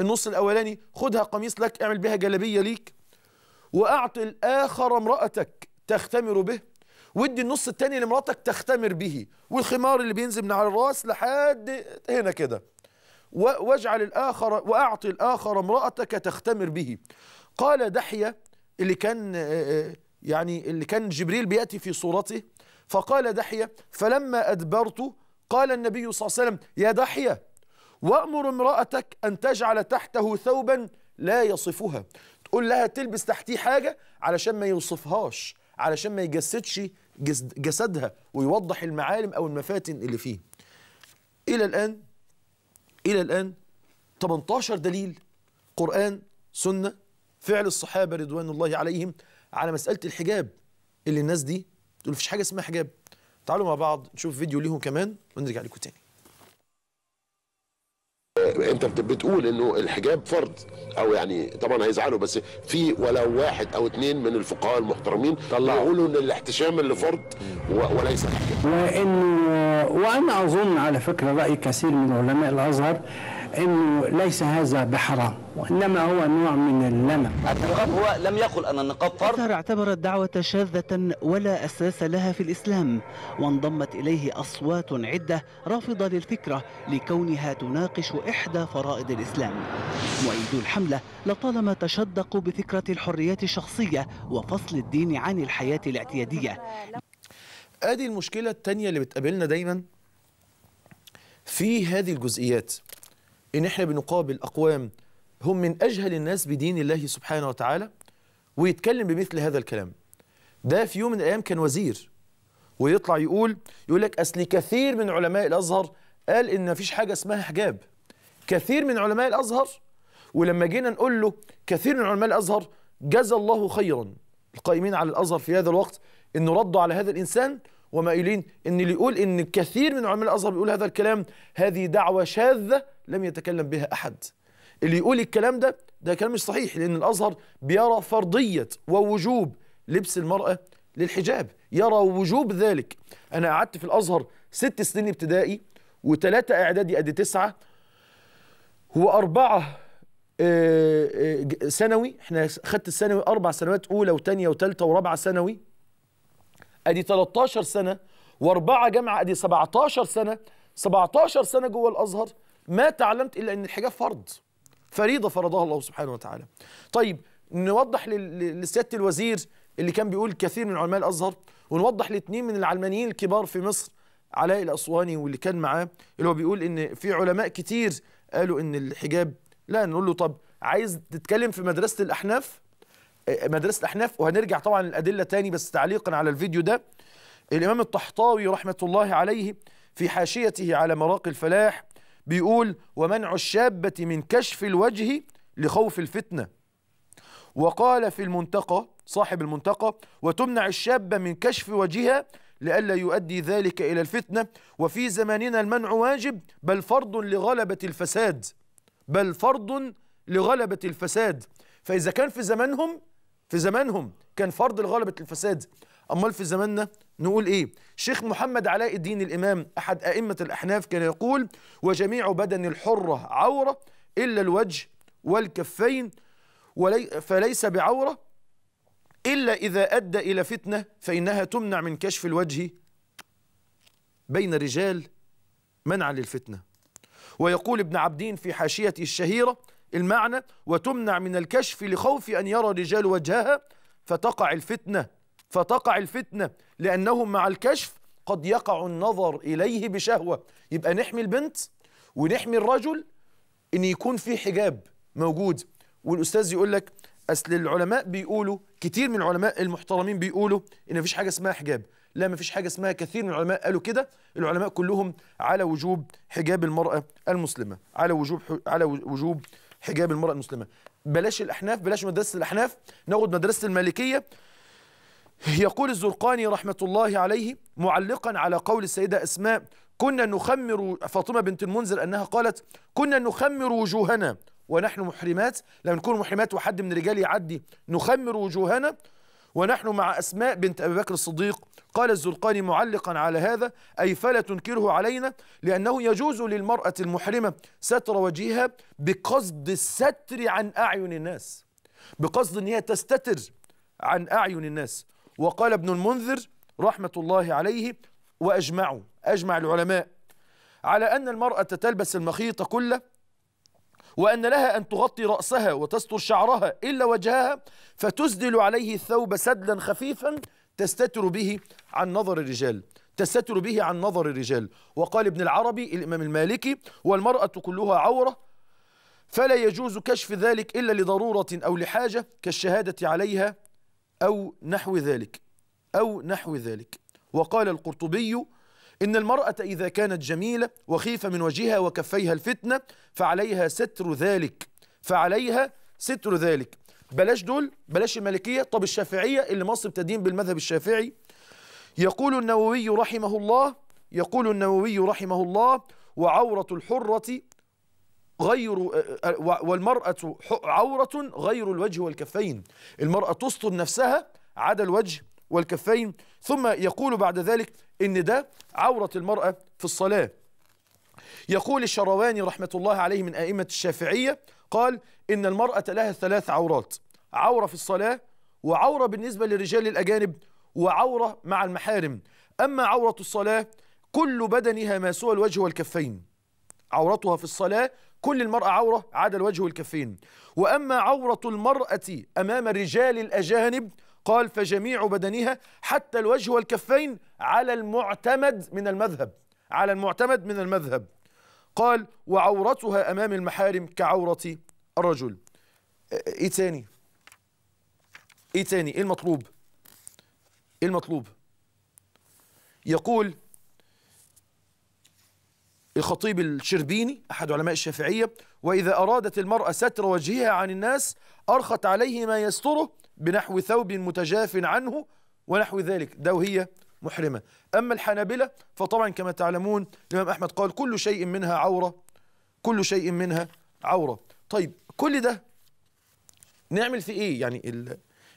النص الاولاني خدها قميص لك اعمل بها جلبيه ليك واعط الاخر امراتك تختمر به وادي النص الثاني لمراتك تختمر به والخمار اللي بينزل من على الراس لحد هنا كده واجعل الاخر واعطي الاخر امراتك تختمر به قال دحيه اللي كان آه، آه، يعني اللي كان جبريل بيأتي في صورته فقال دحية فلما أدبرت قال النبي صلى الله عليه وسلم يا دحية وأمر امرأتك أن تجعل تحته ثوبا لا يصفها تقول لها تلبس تحتيه حاجة علشان ما يوصفهاش علشان ما يجسدش جسد جسدها ويوضح المعالم أو المفاتن اللي فيه إلى الآن إلى الآن 18 دليل قرآن سنة فعل الصحابة رضوان الله عليهم على مساله الحجاب اللي الناس دي تقول مفيش حاجه اسمها حجاب تعالوا مع بعض نشوف فيديو ليهم كمان ونرجع لكم تاني انت بتقول انه الحجاب فرض او يعني طبعا هيزعلوا بس في ولو واحد او اثنين من الفقهاء المحترمين يقولوا ان الاحتشام اللي فرض وليس الحجاب وانه وانا اظن على فكره راي كثير من علماء الازهر انه ليس هذا بحرام وانما هو نوع من اللمع النقاب هو لم يقل ان النقاب فرض اعتبر الدعوه شاذه ولا اساس لها في الاسلام وانضمت اليه اصوات عده رافضه للفكره لكونها تناقش احدى فرائض الاسلام مؤيدو الحمله لطالما تشدقوا بفكره الحريات الشخصيه وفصل الدين عن الحياه الاعتياديه ادي المشكله الثانيه اللي بتقابلنا دايما في هذه الجزئيات ان احنا بنقابل اقوام هم من اجهل الناس بدين الله سبحانه وتعالى ويتكلم بمثل هذا الكلام ده في يوم من الايام كان وزير ويطلع يقول يقول لك اصل كثير من علماء الازهر قال ان مفيش حاجه اسمها حجاب كثير من علماء الازهر ولما جينا نقول له كثير من علماء الازهر جزى الله خيرا القائمين على الازهر في هذا الوقت انه ردوا على هذا الانسان ومائلين ان اللي يقول ان كثير من علماء الازهر بيقول هذا الكلام هذه دعوه شاذه لم يتكلم بها احد اللي يقول الكلام ده ده كلام مش صحيح لان الازهر بيرى فرضيه ووجوب لبس المراه للحجاب يرى وجوب ذلك انا قعدت في الازهر ست سنين ابتدائي وثلاثه اعدادي قد تسعه واربعه ثانوي آه، آه، احنا خدت الثانوي اربع سنوات اولى وثانيه وثالثه ورابعه ثانوي ادي 13 سنه واربعه جامعه ادي 17 سنه 17 سنه جوه الازهر ما تعلمت الا ان الحجاب فرض فريضه فرضها الله سبحانه وتعالى طيب نوضح لسياده الوزير اللي كان بيقول كثير من علماء الازهر ونوضح لاثنين من العلمانيين الكبار في مصر علاء الاسواني واللي كان معاه اللي هو بيقول ان في علماء كتير قالوا ان الحجاب لا نقول له طب عايز تتكلم في مدرسه الاحناف آه، مدرسه الاحناف وهنرجع طبعا الادله تاني بس تعليقا على الفيديو ده الامام الطحطاوي رحمه الله عليه في حاشيته على مراقي الفلاح بيقول ومنع الشابه من كشف الوجه لخوف الفتنه وقال في المنتقى صاحب المنتقى وتمنع الشابه من كشف وجهها لئلا يؤدي ذلك الى الفتنه وفي زماننا المنع واجب بل فرض لغلبه الفساد بل فرض لغلبه الفساد فاذا كان في زمانهم في زمانهم كان فرض لغلبة الفساد أمال في زماننا نقول إيه شيخ محمد علاء الدين الإمام أحد أئمة الأحناف كان يقول وجميع بدن الحرة عورة إلا الوجه والكفين ولي فليس بعورة إلا إذا أدى إلى فتنة فإنها تمنع من كشف الوجه بين رجال منعا للفتنة ويقول ابن عبدين في حاشيته الشهيرة المعنى وتمنع من الكشف لخوف أن يرى الرجال وجهها فتقع الفتنة فتقع الفتنة لأنهم مع الكشف قد يقع النظر إليه بشهوة يبقى نحمي البنت ونحمي الرجل إن يكون في حجاب موجود والأستاذ يقول لك أصل العلماء بيقولوا كتير من العلماء المحترمين بيقولوا إن مفيش حاجة اسمها حجاب لا مفيش حاجة اسمها كثير من العلماء قالوا كده العلماء كلهم على وجوب حجاب المرأة المسلمة على وجوب على وجوب حجاب المرأة المسلمة بلاش الأحناف بلاش مدرسة الأحناف ناخد مدرسة المالكية يقول الزرقاني رحمة الله عليه معلقا على قول السيدة أسماء كنا نخمر فاطمة بنت المنذر أنها قالت كنا نخمر وجوهنا ونحن محرمات لما نكون محرمات وحد من الرجال يعدي نخمر وجوهنا ونحن مع أسماء بنت أبي بكر الصديق قال الزلقاني معلقا على هذا أي فلا تنكره علينا لأنه يجوز للمرأة المحرمة ستر وجهها بقصد الستر عن أعين الناس بقصد أن هي تستتر عن أعين الناس وقال ابن المنذر رحمة الله عليه وأجمعوا أجمع العلماء على أن المرأة تلبس المخيط كله وأن لها أن تغطي رأسها وتستر شعرها إلا وجهها فتسدل عليه الثوب سدلا خفيفا تستتر به عن نظر الرجال تستتر به عن نظر الرجال وقال ابن العربي الإمام المالكي والمرأة كلها عورة فلا يجوز كشف ذلك إلا لضرورة أو لحاجة كالشهادة عليها أو نحو ذلك أو نحو ذلك وقال القرطبي إن المرأة إذا كانت جميلة وخيف من وجهها وكفيها الفتنة فعليها ستر ذلك فعليها ستر ذلك بلاش دول بلاش المالكية طب الشافعية اللي مصر بتدين بالمذهب الشافعي يقول النووي رحمه الله يقول النووي رحمه الله وعورة الحرة غير آه، آه، والمرأة عورة غير الوجه والكفين المرأة تستر نفسها عدا الوجه والكفين ثم يقول بعد ذلك إن ده عورة المرأة في الصلاة يقول الشرواني رحمة الله عليه من أئمة الشافعية قال إن المرأة لها ثلاث عورات عورة في الصلاة وعورة بالنسبة للرجال الأجانب وعورة مع المحارم أما عورة الصلاة كل بدنها ما سوى الوجه والكفين عورتها في الصلاة كل المرأة عورة عدا الوجه والكفين وأما عورة المرأة أمام الرجال الأجانب قال فجميع بدنها حتى الوجه والكفين على المعتمد من المذهب على المعتمد من المذهب قال وعورتها أمام المحارم كعورة الرجل إيه تاني ايه تاني ايه المطلوب ايه المطلوب يقول الخطيب الشربيني أحد علماء الشافعية وإذا أرادت المرأة ستر وجهها عن الناس أرخت عليه ما يستره بنحو ثوب متجاف عنه ونحو ذلك ده وهي محرمة أما الحنابلة فطبعا كما تعلمون الإمام أحمد قال كل شيء منها عورة كل شيء منها عورة طيب كل ده نعمل في إيه يعني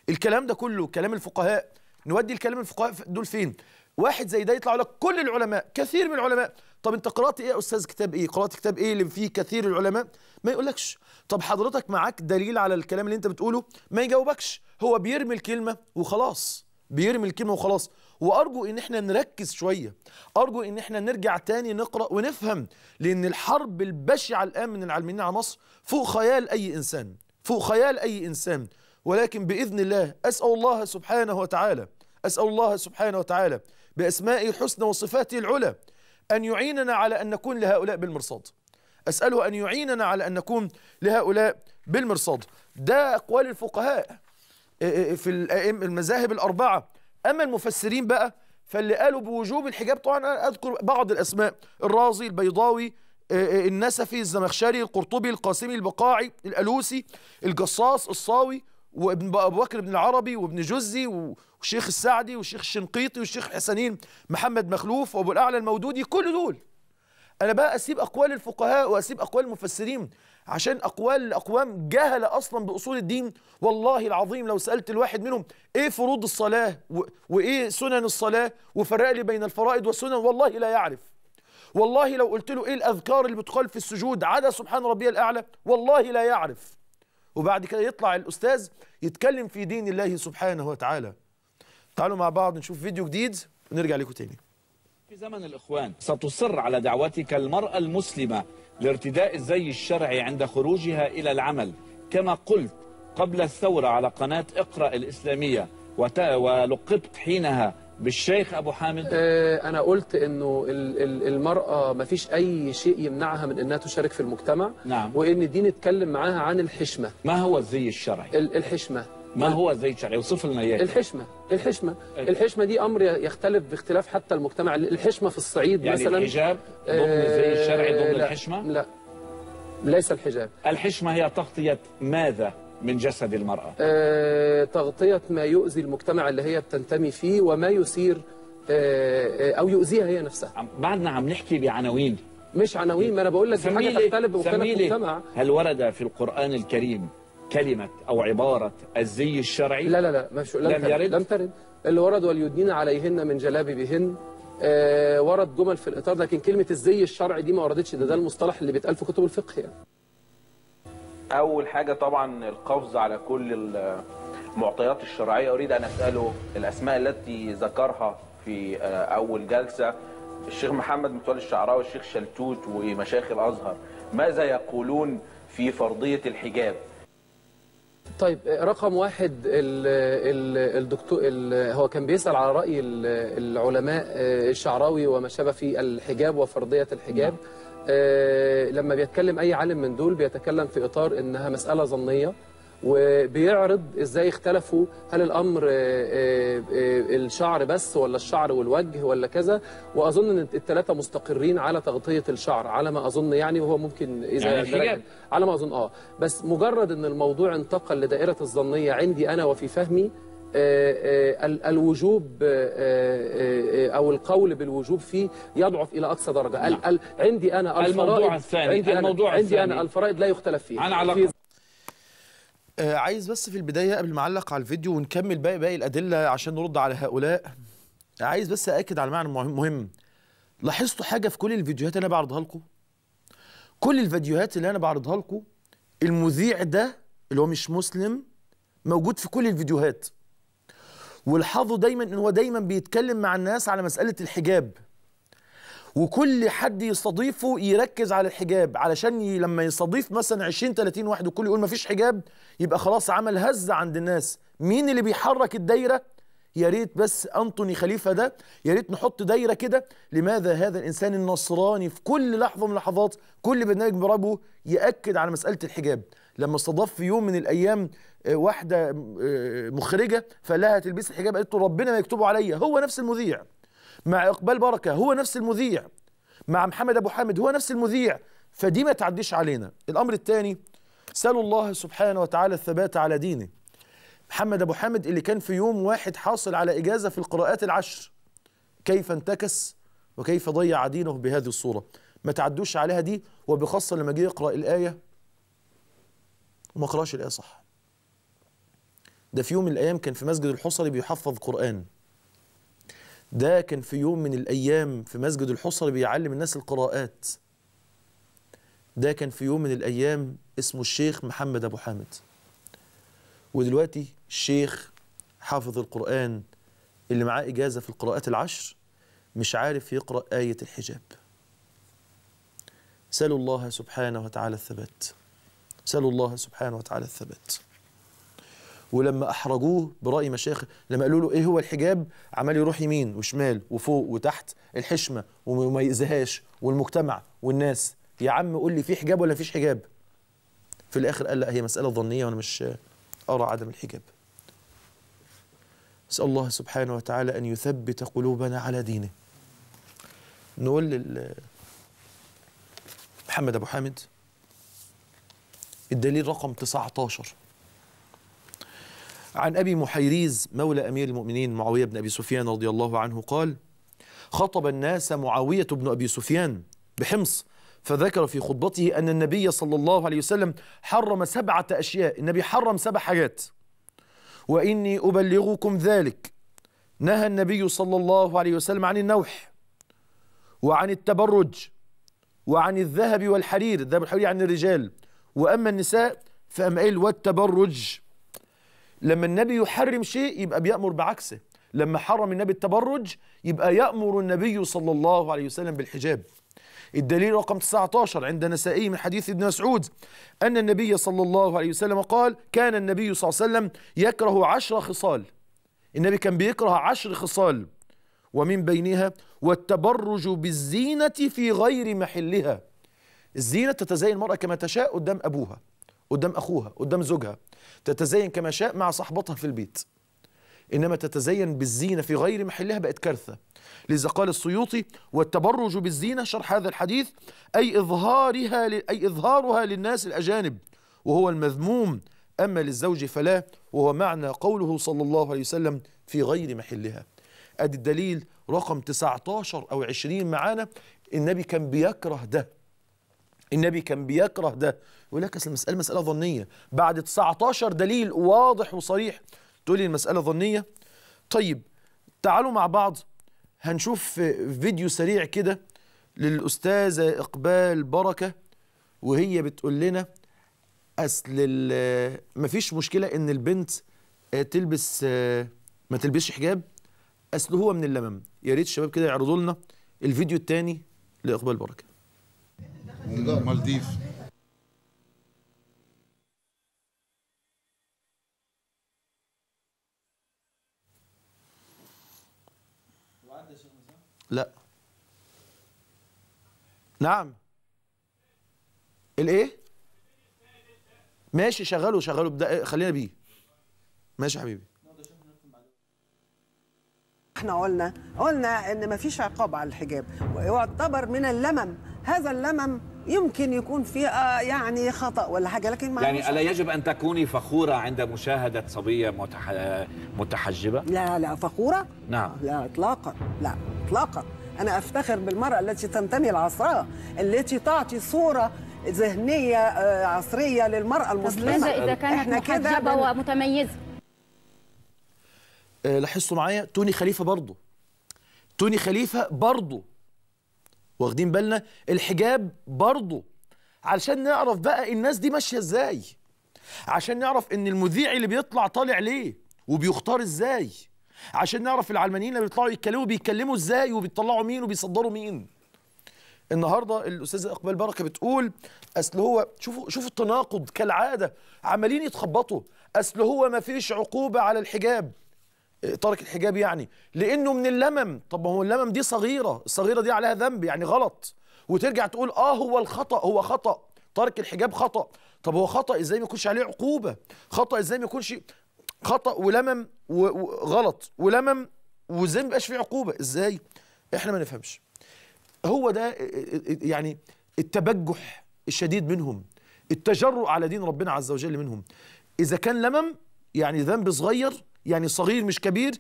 الكلام ده كله كلام الفقهاء نودي الكلام الفقهاء دول فين واحد زي ده يطلع لك كل العلماء كثير من العلماء طب انت قرات ايه يا استاذ كتاب ايه قرات كتاب ايه اللي فيه كثير العلماء ما يقولكش طب حضرتك معاك دليل على الكلام اللي انت بتقوله ما يجاوبكش هو بيرمي الكلمه وخلاص بيرمي الكلمه وخلاص وارجو ان احنا نركز شويه ارجو ان احنا نرجع تاني نقرا ونفهم لان الحرب البشعه الان من العلمانيين على مصر فوق خيال اي انسان فوق خيال اي انسان ولكن بإذن الله أسأل الله سبحانه وتعالى أسأل الله سبحانه وتعالى بأسمائه الحسنى وصفاته العلى أن يعيننا على أن نكون لهؤلاء بالمرصاد أسأله أن يعيننا على أن نكون لهؤلاء بالمرصاد ده أقوال الفقهاء آه، آه، آه، في المذاهب الأربعة أما المفسرين بقى فاللي قالوا بوجوب الحجاب طبعا أذكر بعض الأسماء الرازي البيضاوي النسفي الزمخشري القرطبي القاسمي البقاعي الألوسي الجصاص الصاوي وابن ابو بكر بن العربي وابن جزي والشيخ السعدي والشيخ الشنقيطي والشيخ حسنين محمد مخلوف وابو الاعلى المودودي كل دول انا بقى اسيب اقوال الفقهاء واسيب اقوال المفسرين عشان اقوال اقوام جهله اصلا باصول الدين والله العظيم لو سالت الواحد منهم ايه فروض الصلاه وايه سنن الصلاه وفرق لي بين الفرائض والسنن والله لا يعرف والله لو قلت له ايه الاذكار اللي بتقال في السجود عدا سبحان ربي الاعلى والله لا يعرف وبعد كده يطلع الأستاذ يتكلم في دين الله سبحانه وتعالى تعالوا مع بعض نشوف فيديو جديد ونرجع لكم تاني في زمن الإخوان ستصر على دعوتك المرأة المسلمة لارتداء الزي الشرعي عند خروجها إلى العمل كما قلت قبل الثورة على قناة اقرأ الإسلامية ولقبت حينها بالشيخ ابو حامد آه، انا قلت انه المراه ما فيش اي شيء يمنعها من انها تشارك في المجتمع نعم. وان دي نتكلم معاها عن الحشمه ما هو الزي الشرعي الحشمه ما هو الزي الشرعي اوصف لنا اياه الحشمه الحشمه إيه. الحشمه دي امر يختلف باختلاف حتى المجتمع الحشمه في الصعيد يعني مثلا يعني الحجاب آه، ضمن الزي الشرعي ضمن لا الحشمه لا ليس الحجاب الحشمه هي تغطيه ماذا من جسد المرأة آه، تغطية ما يؤذي المجتمع اللي هي بتنتمي فيه وما يثير آه،, آه، أو يؤذيها هي نفسها بعدنا عم نحكي بعناوين مش عناوين ما أنا بقول لك حاجة تختلف بمكانة سميلي، المجتمع هل ورد في القرآن الكريم كلمة أو عبارة الزي الشرعي لا لا لا مش لم, لم ترد يرد؟ لم ترد اللي ورد وليدنين عليهن من جلابيبهن آه ورد جمل في الإطار لكن كلمة الزي الشرعي دي ما وردتش ده ده المصطلح اللي بيتقال في كتب الفقه يعني اول حاجه طبعا القفز على كل المعطيات الشرعيه اريد ان اساله الاسماء التي ذكرها في آه، اول جلسه الشيخ محمد متولي الشعراوي والشيخ شلتوت ومشايخ الازهر ماذا يقولون في فرضيه الحجاب طيب رقم واحد الدكتور هو كان بيسأل على رأي العلماء آه، الشعراوي وما شابه في الحجاب وفرضية الحجاب نعم. آه، لما بيتكلم اي عالم من دول بيتكلم في اطار انها مساله ظنيه وبيعرض ازاي اختلفوا هل الامر آه، آه، الشعر بس ولا الشعر والوجه ولا كذا واظن ان الثلاثه مستقرين على تغطيه الشعر على ما اظن يعني وهو ممكن اذا يعني على ما اظن اه بس مجرد ان الموضوع انتقل لدائره الظنيه عندي انا وفي فهمي آه، آه، الوجوب آه، او القول بالوجوب فيه يضعف الى اقصى درجه نعم. عندي انا الفرائض الموضوع الثاني عندي الموضوع أنا الثاني. عندي انا الفرائض لا يختلف فيها عن علاقه آه عايز بس في البدايه قبل ما اعلق على الفيديو ونكمل باقي باقي الادله عشان نرد على هؤلاء عايز بس اكد على معنى مهم لاحظتوا حاجه في كل الفيديوهات اللي انا بعرضها لكم كل الفيديوهات اللي انا بعرضها لكم المذيع ده اللي هو مش مسلم موجود في كل الفيديوهات ولاحظوا دايما ان هو دايما بيتكلم مع الناس على مساله الحجاب وكل حد يستضيفه يركز على الحجاب علشان ي... لما يستضيف مثلا 20 30 واحد وكل يقول ما فيش حجاب يبقى خلاص عمل هزه عند الناس مين اللي بيحرك الدايره يا ريت بس انطوني خليفه ده يا ريت نحط دايره كده لماذا هذا الانسان النصراني في كل لحظه من لحظات كل برنامج برابو ياكد على مساله الحجاب لما استضاف في يوم من الايام آه، واحده آه، مخرجه فقال لها الحجاب قالت له ربنا ما يكتبه عليا هو نفس المذيع مع اقبال بركه هو نفس المذيع مع محمد ابو حامد هو نفس المذيع فدي ما تعديش علينا الامر الثاني سالوا الله سبحانه وتعالى الثبات على دينه محمد ابو حامد اللي كان في يوم واحد حاصل على اجازه في القراءات العشر كيف انتكس وكيف ضيع دينه بهذه الصوره ما تعدوش عليها دي وبخاصه لما جه يقرا الايه وما قراش الايه صح ده في يوم من الايام كان في مسجد الحصري بيحفظ قران ده كان في يوم من الايام في مسجد الحصري بيعلم الناس القراءات ده كان في يوم من الايام اسمه الشيخ محمد ابو حامد ودلوقتي الشيخ حافظ القران اللي معاه اجازه في القراءات العشر مش عارف يقرا ايه الحجاب سالوا الله سبحانه وتعالى الثبات سألوا الله سبحانه وتعالى الثبات ولما احرجوه براي مشايخ لما قالوا له ايه هو الحجاب عمال يروح يمين وشمال وفوق وتحت الحشمه وما يأذيهاش والمجتمع والناس يا عم قول لي في حجاب ولا فيش حجاب في الاخر قال لا هي مساله ظنيه وانا مش ارى عدم الحجاب اسال الله سبحانه وتعالى ان يثبت قلوبنا على دينه نقول محمد ابو حامد الدليل رقم 19 عن أبي محيريز مولى أمير المؤمنين معاوية بن أبي سفيان رضي الله عنه قال خطب الناس معاوية بن أبي سفيان بحمص فذكر في خطبته أن النبي صلى الله عليه وسلم حرم سبعة أشياء النبي حرم سبع حاجات وإني أبلغكم ذلك نهى النبي صلى الله عليه وسلم عن النوح وعن التبرج وعن الذهب والحرير الذهب والحرير عن يعني الرجال وأما النساء فاما قايل والتبرج لما النبي يحرم شيء يبقى بيأمر بعكسه لما حرم النبي التبرج يبقى يأمر النبي صلى الله عليه وسلم بالحجاب الدليل رقم 19 عند نسائي من حديث ابن مسعود أن النبي صلى الله عليه وسلم قال كان النبي صلى الله عليه وسلم يكره عشر خصال النبي كان بيكره عشر خصال ومن بينها والتبرج بالزينة في غير محلها الزينة تتزين المرأة كما تشاء قدام أبوها قدام أخوها قدام زوجها تتزين كما شاء مع صحبتها في البيت إنما تتزين بالزينة في غير محلها بقت كارثة لذا قال السيوطي والتبرج بالزينة شرح هذا الحديث أي إظهارها ل... أي إظهارها للناس الأجانب وهو المذموم أما للزوج فلا وهو معنى قوله صلى الله عليه وسلم في غير محلها أدي الدليل رقم 19 أو 20 معانا النبي كان بيكره ده النبي كان بيكره ده يقول لك اصل المساله مساله ظنيه بعد 19 دليل واضح وصريح تقول لي المساله ظنيه طيب تعالوا مع بعض هنشوف فيديو سريع كده للاستاذه اقبال بركه وهي بتقول لنا اصل آه، مفيش مشكله ان البنت آه، تلبس آه، ما تلبسش حجاب اصل هو من اللمم يا ريت الشباب كده يعرضوا لنا الفيديو الثاني لاقبال بركه ومالديف لا نعم الايه ماشي شغله شغله بدا خلينا بيه ماشي يا حبيبي احنا قلنا قلنا ان مفيش عقاب على الحجاب ويعتبر من اللمم هذا اللمم يمكن يكون فيها آه، يعني خطا ولا حاجه لكن ما يعني الا يجب ان تكوني فخوره عند مشاهده صبيه متح... متحجبه لا لا فخوره نعم لا اطلاقا لا اطلاقا انا افتخر بالمراه التي تنتمي لعصرها التي تعطي صوره ذهنيه آه، عصريه للمراه المسلمه اذا كانت محجبه ومتميزه آه، لاحظتوا معايا توني خليفه برضه توني خليفه برضه واخدين بالنا الحجاب برضه علشان نعرف بقى الناس دي ماشيه ازاي عشان نعرف ان المذيع اللي بيطلع طالع ليه وبيختار ازاي عشان نعرف العلمانيين اللي بيطلعوا يتكلموا بيتكلموا ازاي وبيطلعوا مين وبيصدروا مين النهارده الاستاذه اقبال بركه بتقول اصل هو شوفوا شوفوا التناقض كالعاده عمالين يتخبطوا اصل هو ما فيش عقوبه على الحجاب طارق الحجاب يعني لانه من اللمم طب ما هو اللمم دي صغيره الصغيره دي عليها ذنب يعني غلط وترجع تقول اه هو الخطا هو خطا طارق الحجاب خطا طب هو خطا ازاي ما يكونش عليه عقوبه خطا ازاي ما يكونش خطا ولمم وغلط ولمم وازاي ما يبقاش فيه عقوبه ازاي احنا ما نفهمش هو ده آه، آه، آه، يعني التبجح الشديد منهم التجرؤ على دين ربنا عز وجل منهم اذا كان لمم يعني ذنب صغير يعني صغير مش كبير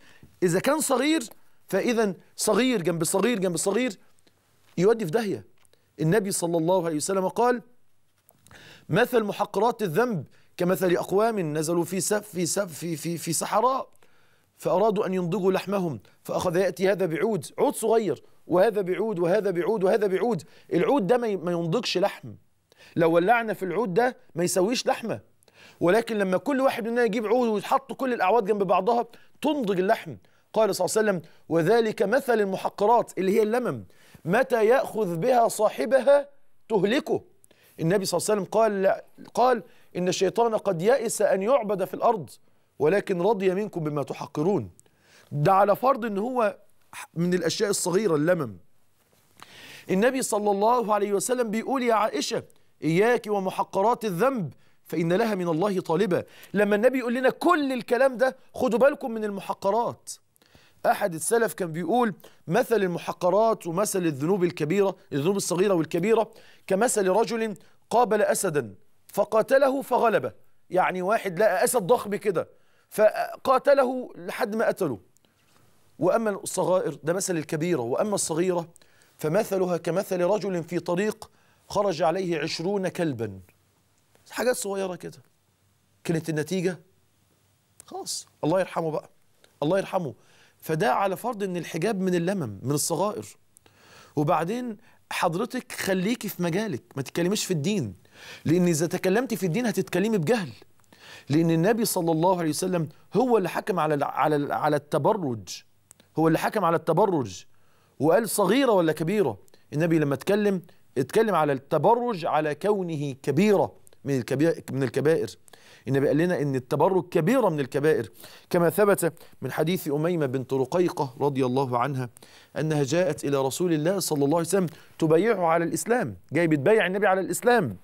إذا كان صغير فإذا صغير جنب صغير جنب صغير يودي في داهية النبي صلى الله عليه وسلم قال مثل محقرات الذنب كمثل أقوام نزلوا في سف في سف في في, في صحراء فأرادوا أن ينضجوا لحمهم فأخذ يأتي هذا بعود عود صغير وهذا بعود وهذا بعود وهذا بعود العود ده ما ينضجش لحم لو ولعنا في العود ده ما يسويش لحمه ولكن لما كل واحد مننا يجيب عود ويحط كل الاعواد جنب بعضها تنضج اللحم قال صلى الله عليه وسلم وذلك مثل المحقرات اللي هي اللمم متى ياخذ بها صاحبها تهلكه النبي صلى الله عليه وسلم قال قال ان الشيطان قد يئس ان يعبد في الارض ولكن رضي منكم بما تحقرون ده على فرض ان هو من الاشياء الصغيره اللمم النبي صلى الله عليه وسلم بيقول يا عائشه اياك ومحقرات الذنب فإن لها من الله طالبة لما النبي يقول لنا كل الكلام ده خدوا بالكم من المحقرات أحد السلف كان بيقول مثل المحقرات ومثل الذنوب الكبيرة الذنوب الصغيرة والكبيرة كمثل رجل قابل أسدا فقاتله فغلبه يعني واحد لقى أسد ضخم كده فقاتله لحد ما قتله وأما الصغائر ده مثل الكبيرة وأما الصغيرة فمثلها كمثل رجل في طريق خرج عليه عشرون كلباً حاجات صغيره كده كانت النتيجه خلاص الله يرحمه بقى الله يرحمه فده على فرض ان الحجاب من اللمم من الصغائر وبعدين حضرتك خليكي في مجالك ما تتكلميش في الدين لان اذا تكلمتي في الدين هتتكلمي بجهل لان النبي صلى الله عليه وسلم هو اللي حكم على على على التبرج هو اللي حكم على التبرج وقال صغيره ولا كبيره النبي لما اتكلم اتكلم على التبرج على كونه كبيره من الكبير من الكبائر النبي قال لنا ان التبرك كبيره من الكبائر كما ثبت من حديث اميمه بنت رقيقه رضي الله عنها انها جاءت الى رسول الله صلى الله عليه وسلم تبايعه على الاسلام جاي بتبايع النبي على الاسلام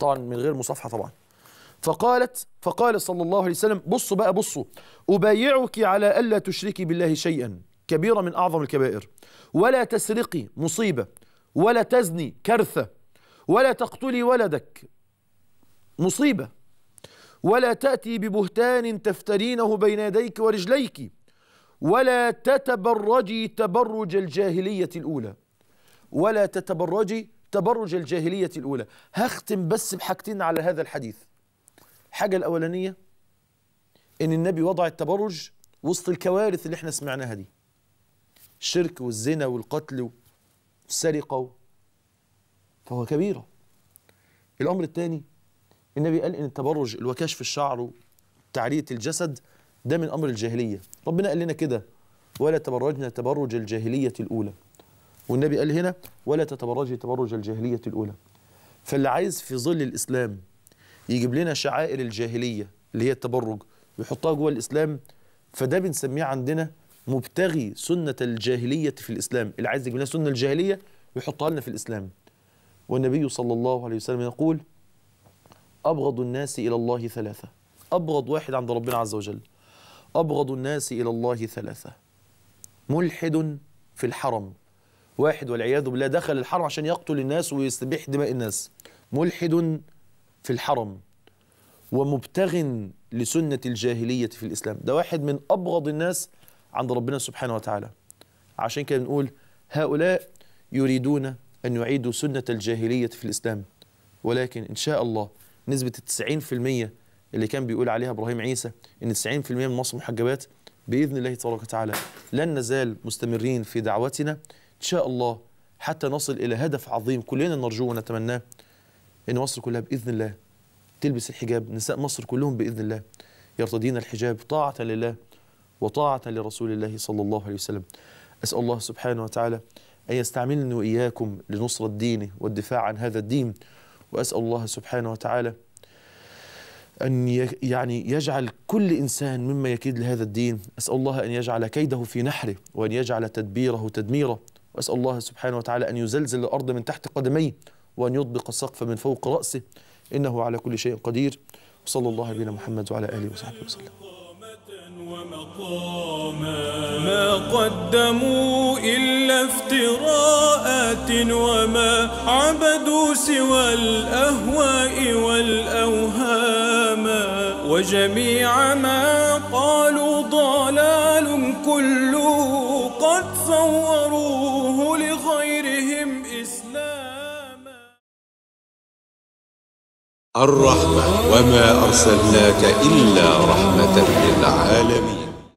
طبعا من غير مصافحه طبعا فقالت فقال صلى الله عليه وسلم بصوا بقى بصوا أبايعك على ألا تشركي بالله شيئا كبيرة من أعظم الكبائر ولا تسرقي مصيبة ولا تزني كارثة ولا تقتلي ولدك مصيبة ولا تأتي ببهتان تفترينه بين يديك ورجليك ولا تتبرجي تبرج الجاهلية الأولى ولا تتبرجي تبرج الجاهلية الأولى هختم بس بحاجتين على هذا الحديث الحاجة الأولانية إن النبي وضع التبرج وسط الكوارث اللي احنا سمعناها دي الشرك والزنا والقتل والسرقة فهو كبيرة الأمر الثاني النبي قال ان التبرج اللي هو الشعر وتعريه الجسد ده من امر الجاهليه ربنا قال لنا كده ولا تبرجنا تبرج الجاهليه الاولى والنبي قال هنا ولا تتبرجي تبرج الجاهليه الاولى فاللي عايز في ظل الاسلام يجيب لنا شعائر الجاهليه اللي هي التبرج ويحطها جوه الاسلام فده بنسميه عندنا مبتغي سنه الجاهليه في الاسلام اللي عايز يجيب لنا سنه الجاهليه ويحطها لنا في الاسلام والنبي صلى الله عليه وسلم يقول أبغض الناس إلى الله ثلاثة أبغض واحد عند ربنا عز وجل أبغض الناس إلى الله ثلاثة ملحد في الحرم واحد والعياذ بالله دخل الحرم عشان يقتل الناس ويستبيح دماء الناس ملحد في الحرم ومبتغ لسنة الجاهلية في الإسلام ده واحد من أبغض الناس عند ربنا سبحانه وتعالى عشان كده بنقول هؤلاء يريدون أن يعيدوا سنة الجاهلية في الإسلام ولكن إن شاء الله نسبه في 90% اللي كان بيقول عليها ابراهيم عيسى ان 90% من مصر محجبات باذن الله تبارك وتعالى لن نزال مستمرين في دعوتنا ان شاء الله حتى نصل الى هدف عظيم كلنا نرجوه ونتمناه ان مصر كلها باذن الله تلبس الحجاب نساء مصر كلهم باذن الله يرتدين الحجاب طاعه لله وطاعه لرسول الله صلى الله عليه وسلم اسال الله سبحانه وتعالى ان يستعملني واياكم لنصره دينه والدفاع عن هذا الدين وأسأل الله سبحانه وتعالى أن يعني يجعل كل إنسان مما يكيد لهذا الدين أسأل الله أن يجعل كيده في نحره وأن يجعل تدبيره تدميره وأسأل الله سبحانه وتعالى أن يزلزل الأرض من تحت قدميه وأن يطبق السقف من فوق رأسه إنه على كل شيء قدير وصلى الله على محمد وعلى آله وصحبه وسلم ومقاما ما قدموا إلا افتراءات وما عبدوا سوى الأهواء والأوهام وجميع ما قالوا ضلال كله قد صوروه لغيرهم الرحمة وما أرسلناك إلا رحمة للعالمين